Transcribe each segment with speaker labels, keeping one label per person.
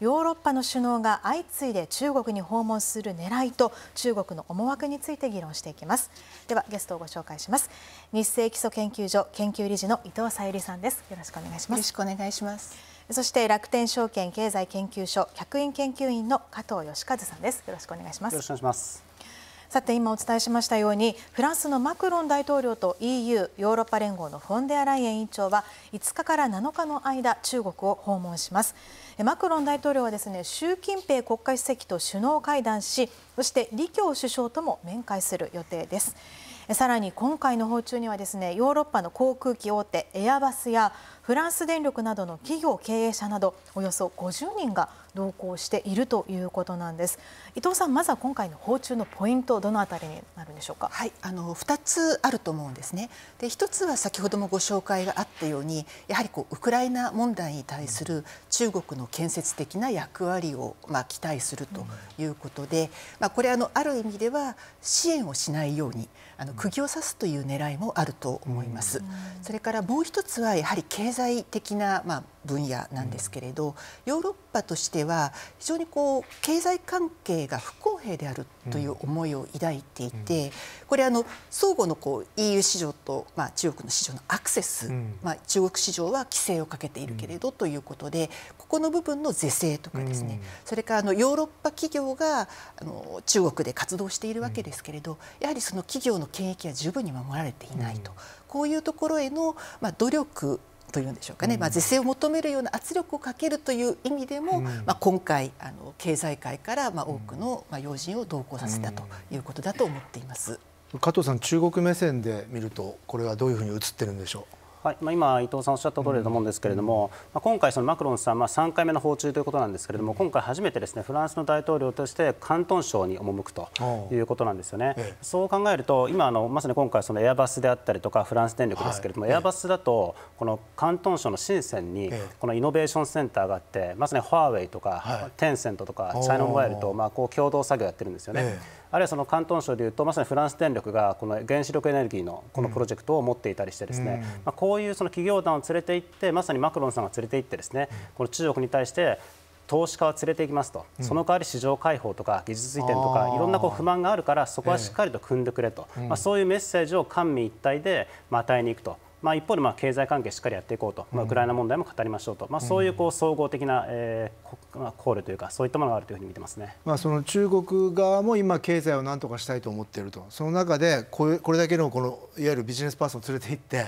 Speaker 1: ヨーロッパの首脳が相次いで中国に訪問する狙いと中国の思惑について議論していきますではゲストをご紹介します日清基礎研究所研究理事の伊藤さゆりさんですよろしくお願いしますよろしくお願いしますそして楽天証券経済研究所客員研究員の加藤義和さんです。よろしくお願いします。よろしくお願いします。さて今お伝えしましたようにフランスのマクロン大統領と EU ヨーロッパ連合のフォンデアライエン委員長は5日から7日の間中国を訪問しますマクロン大統領はですね習近平国家主席と首脳会談しそして李強首相とも面会する予定ですさらに今回の訪中にはですねヨーロッパの航空機大手エアバスやフランス電力などの企業経営者などおよそ50人が同行しているということなんです伊藤さんまずは今回の訪中のポイントどのあたりになるんでしょうかはいあの2つあると思うんですねで1つは先ほどもご紹
Speaker 2: 介があったようにやはりこうウクライナ問題に対する中国の建設的な役割をまあ期待するということで、うん、まあこれあのある意味では支援をしないようにあの釘を刺すという狙いもあると思います、うん、それからもう一つはやはり経済的なまあ分野なんですけれど、ヨーロッパとしては非常にこう経済関係が不公平であるという思いを抱いていて、これあの相互のこう EU 市場と、まあ、中国の市場のアクセス、まあ、中国市場は規制をかけているけれどということでここの部分の是正とかですね、それからあのヨーロッパ企業があの中国で活動しているわけですけれど、やはりその企業の権益は十分に守られていないと、こういうところへの、まあ、努力というんでしょうかね、まあ、是正を求めるような圧力をかけるという意味でも、まあ、今回あの経済界からまあ多くのまあ要人を同行させたということだと
Speaker 3: 思っています、加藤さん、中国目線で見るとこれはどういうふうに映ってるんでしょう。
Speaker 4: はいまあ、今、伊藤さんおっしゃった通りだと思うんですけれども、まあ、今回、マクロンさん、まあ、3回目の訪中ということなんですけれども、今回初めてです、ね、フランスの大統領として広東省に赴くということなんですよね、ええ、そう考えると、今あの、まさに今回、エアバスであったりとか、フランス電力ですけれども、はい、エアバスだと、この広東省の深センに、このイノベーションセンターがあって、まさにファーウェイとか、はい、テンセントとか、チャイナモバイルと、まあ、こう共同作業やってるんですよね。えあるいはその広東省でいうとまさにフランス電力がこの原子力エネルギーのこのプロジェクトを持っていたりしてですね、まあ、こういうその企業団を連れて行ってまさにマクロンさんが連れて行ってですねこの中国に対して投資家は連れていきますと、その代わり市場開放とか技術移転とか、いろんなこう不満があるから、そこはしっかりと組んでくれと、まあ、そういうメッセージを官民一体でまあ与えにいくと。まあ、一方でまあ経済関係しっかりやっていこうと、まあ、ウクライナ問題も語りましょうと、まあ、そういうこう総合的な、えーまあ、考慮というか、そういったものがあるというふうに見てますね、
Speaker 3: まあ、その中国側も今、経済をなんとかしたいと思っていると、その中でこれこれだけのこのいわゆるビジネスパーソンを連れて行って、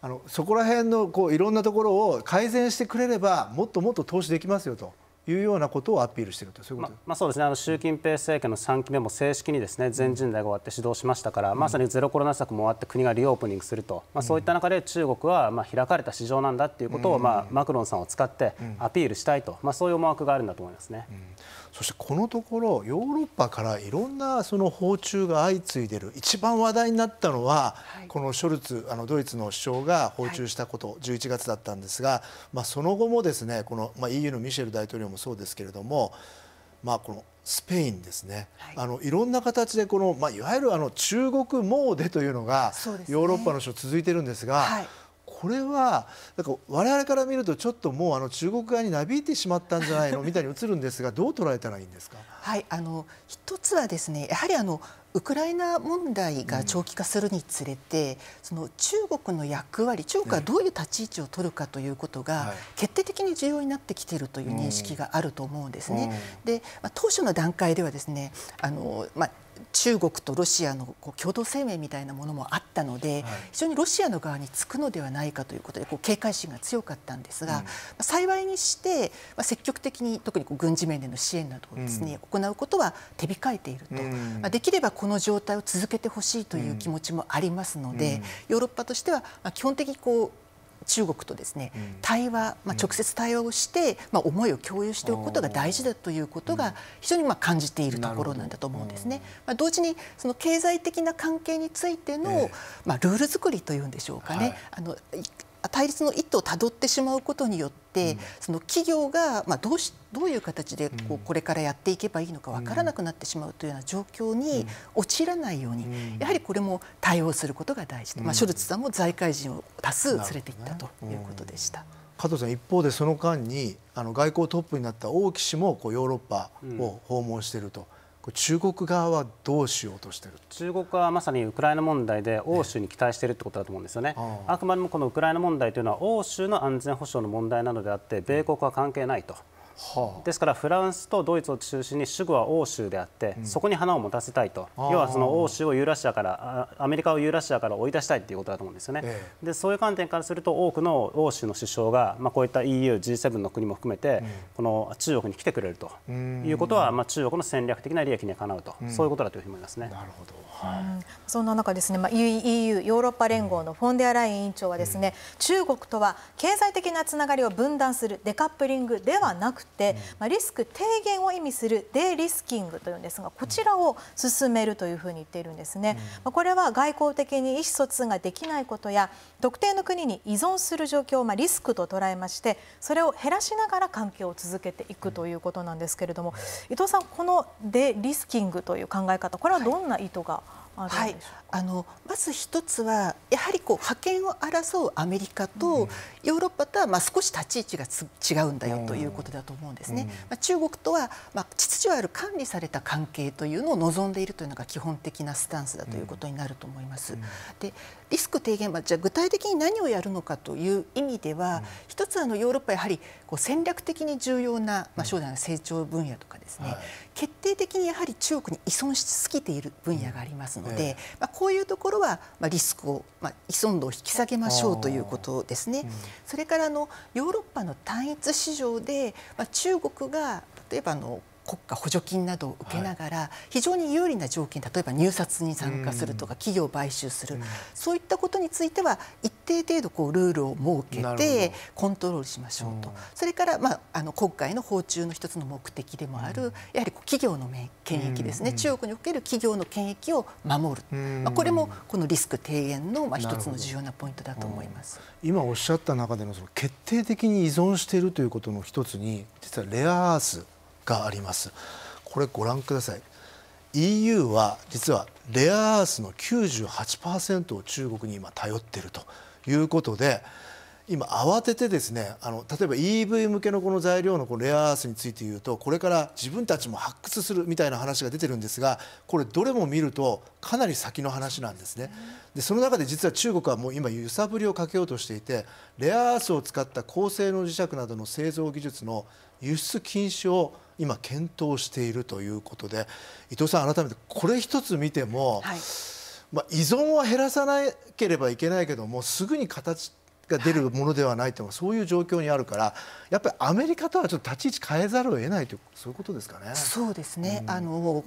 Speaker 3: あのそこら辺のこういろんなところを改善してくれれば、もっともっと投資できますよと。いうようなことをアピールしているとそういうこと、ま、
Speaker 4: まあ、そうですねあの習近平政権の3期目も正式にですね全人代が終わって指導しましたから、うん、まさにゼロコロナ策も終わって国がリオープニングすると、まあ、そういった中で中国はまあ開かれた市場なんだということを、まあ、マクロンさんを使ってアピールしたいと、まあ、そういう思惑
Speaker 3: があるんだと思いますね。うんそしてこのところヨーロッパからいろんなその訪中が相次いでる一番話題になったのは、はい、このショルツあのドイツの首相が訪中したこと、はい、11月だったんですが、まあ、その後もですねこの、まあ、EU のミシェル大統領もそうですけれども、まあ、このスペインですね、はい、あのいろんな形でこの、まあ、いわゆるあの中国詣でというのがヨーロッパの相続いてるんですが。これはなんか我々から見るとちょっともうあの中国側になびいてしまったんじゃないの みたいに映るんですがどう捉えたらいいんですか。はい、
Speaker 2: あの一つはですねやはりあのウクライナ問題が長期化するにつれて、うん、その中国の役割中国がどういう立ち位置を取るかということが、決定的に重要になってきているという認識があると思うんですね。うん、で、まあ、当初の段階ではですねあの、まあ、中国とロシアのこう共同声明みたいなものもあったので、はい、非常にロシアの側につくのではないかということでこう警戒心が強かったんですが、うん、幸いにして、まあ、積極的に特にこう軍事面での支援などをですね、うん、行うことは手控えていると、うん、まあ、できればこの状態を続けてほしいという気持ちもありますので、ヨーロッパとしては、まあ、基本的にこう中国とですね対話、まあ、直接対話をして、まあ、思いを共有しておくことが大事だということが非常にまあ感じているところなんだと思うんですね。まあ、同時にその経済的な関係についての、まあ、ルール作りというんでしょうかね、あの対立の一途をたどってしまうことによって、うん、その企業が、まあ、どうしどういう形でこうこれからやっていけばいいのか分からなくなってしまうというような状況に陥らないように、うん、やはりこれも対応することが大事で、うん、まあ、ショルツさんも財界人を多数連れて
Speaker 3: いったということでした。加藤さん一方でその間にあの外交トップになった王毅氏もこうヨーロッパを訪問していると、中国側はどうしようとしてる
Speaker 4: 中国はまさにウクライナ問題で欧州に期待しているってことだと思うんですよね、ねあくまでもこのウクライナ問題というのは、欧州の安全保障の問題なのであって、米国は関係ないと。ですからフランスとドイツを中心に主語は欧州であって、そこに花を持たせたいと、要はその欧州をユーラシアから、アメリカをユーラシアから追い出したいということだと思うんですよね、でそういう観点からすると、多くの欧州の首相が、まあ、こういった EU、G7 の国も含めて、この中国に来てくれるということは、まあ、中国の戦略的な利益にはかなうと、そういうことだというふうに思いますね。なるほど
Speaker 1: はい、そんな中ですね、まあ、EU ヨーロッパ連合のフォンデアライン委員長はですね、中国とは経済的なつながりを分断するデカップリングではなくて、まあ、リスク低減を意味するデリスキングというんですがこちらを進めるというふうに言っているんですね。まあ、これは外交的に意思疎通ができないことや特定の国に依存する状況を、まあ、リスクと捉えましてそれを減らしながら関係を続けていくということなんですけれども伊藤さん、このデリスキングという考え方これはどんな意図が、はいはい、あのまず1つはやはりこう覇権を争うア
Speaker 2: メリカとヨーロッパとはまあ少し立ち位置が違うんだよということだと思うんですね。うまあ、中国とはまあ秩序ある管理された関係というのを望んでいるというのが基本的なスタンスだということになると思います。うでリスク低減、まあ、じゃあ具体的に何をやるのかという意味では、1、つあのヨーロッパやはりこう戦略的に重要な、まあ、将来の成長分野とかですね、決定的にやはり中国に依存しすぎている分野がありますので。ので、ええ、まあ、こういうところは、まあ、リスクを、まあ、依存度を引き下げましょうということですね。うん、それからあのヨーロッパの単一市場で、まあ、中国が例えばあの国家補助金などを受けながら、非常に有利な条件例えば入札に参加するとか、企業を買収する、そういったことについては一定程度こうルールを設けてコントロールしましょうと、それから、まあ、あの今回の訪中の一つの目的でもある、やはり企業の権益ですね、中国における企業の権益を守る、まあ、これもこのリスク低減の、まあ、一つの重要なポイントだと思います。
Speaker 3: 今おっしゃった中でのその決定的に依存しているということの一つに実はレアアースがあります。これご覧ください EU は実はレアアースの98%を中国に今頼っているということで今慌ててですねあの例えば EV 向けのこの材料のこのレアアースについて言うとこれから自分たちも発掘するみたいな話が出てるんですがこれどれも見るとかなり先の話なんですね。でその中で実は中国はもう今揺さぶりをかけようとしていてレアアースを使った高性能磁石などの製造技術の輸出禁止を今検討しているということで伊藤さん改めてこれ一つ見ても、はい、まあ、依存は減らさなければいけないけどもすぐに形が出るものではないというのはそういう状況にあるからやっぱりアメリカとはちょっと立ち位置変えざるを得ないというそういうことですかね。そうですね、うん、あの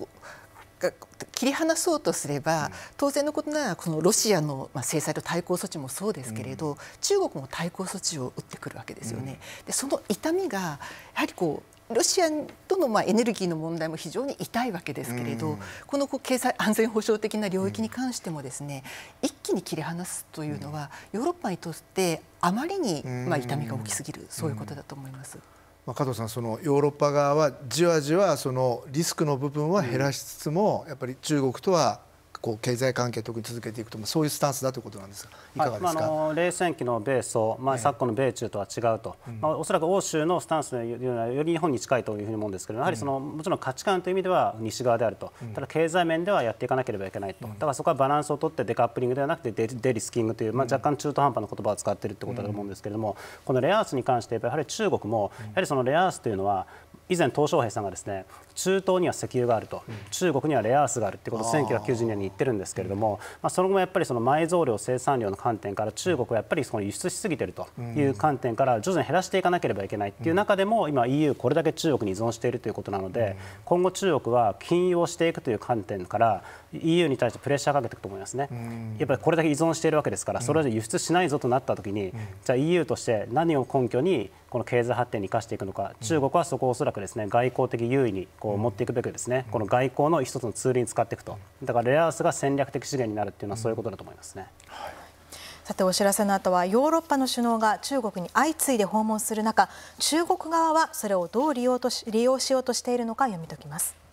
Speaker 3: 切り離そう
Speaker 2: とすれば、当然のことならこのロシアの制裁と対抗措置もそうですけれど、中国も対抗措置を打ってくるわけですよね。でその痛みがやはりこうロシアとのまあエネルギーの問題も非常に痛いわけですけれど、うん、このこう経済安全保障的な領域に関してもですね、うん、一気に切り離すというのは、ヨーロッパにとってあまりにまあ痛みが大きすぎる、うん、そういうことだと思います。
Speaker 3: まあ、加藤さんそのヨーロッパ側はじわじわそのリスクの部分は減らしつつも、やっぱり中国とはこう経済関係特に続けていくともそういうスタンスだということなんですがいかがですか、はい
Speaker 4: まあ、冷戦期の米ソ、まあ、昨今の米中とは違うと、ええ、まあ、おそらく欧州のスタンスというのはより日本に近いというふうに思うんですけどやはりその、うん、もちろん価値観という意味では西側であると、うん、ただ経済面ではやっていかなければいけないと、うん、だからそこはバランスを取ってデカップリングではなくてデデリスキングという、まあ、若干中途半端な言葉を使っているということだと思うんですけれども、このレアアースに関してやはり中国もやはりそのレアアースというのは以前、鄧小平さんがですね中東には石油があると、中国にはレアアースがあるってことを1990年に言ってるんですけれども、まあ、その後もやっぱりその埋蔵量、生産量の観点から、中国はやっぱりその輸出しすぎてるという観点から、徐々に減らしていかなければいけないっていう中でも、今、EU、これだけ中国に依存しているということなので、今後、中国は禁輸をしていくという観点から、EU に対してプレッシャーかけていくと思いますね、やっぱりこれだけ依存しているわけですから、それ以上輸出しないぞとなったときに、じゃあ EU として何を根拠に、この経済発展に生かしていくのか、中国はそこをおそらくですね外交的優位にこうこう持っていくべくですねこの外交の一つのツールに使っていくとだからレアアースが戦略的資源になるっていうのはそういうことだと思いますね。はい
Speaker 1: さてお知らせの後はヨーロッパの首脳が中国に相次いで訪問する中中国側はそれをどう利用とし利用しようとしているのか読み解きます。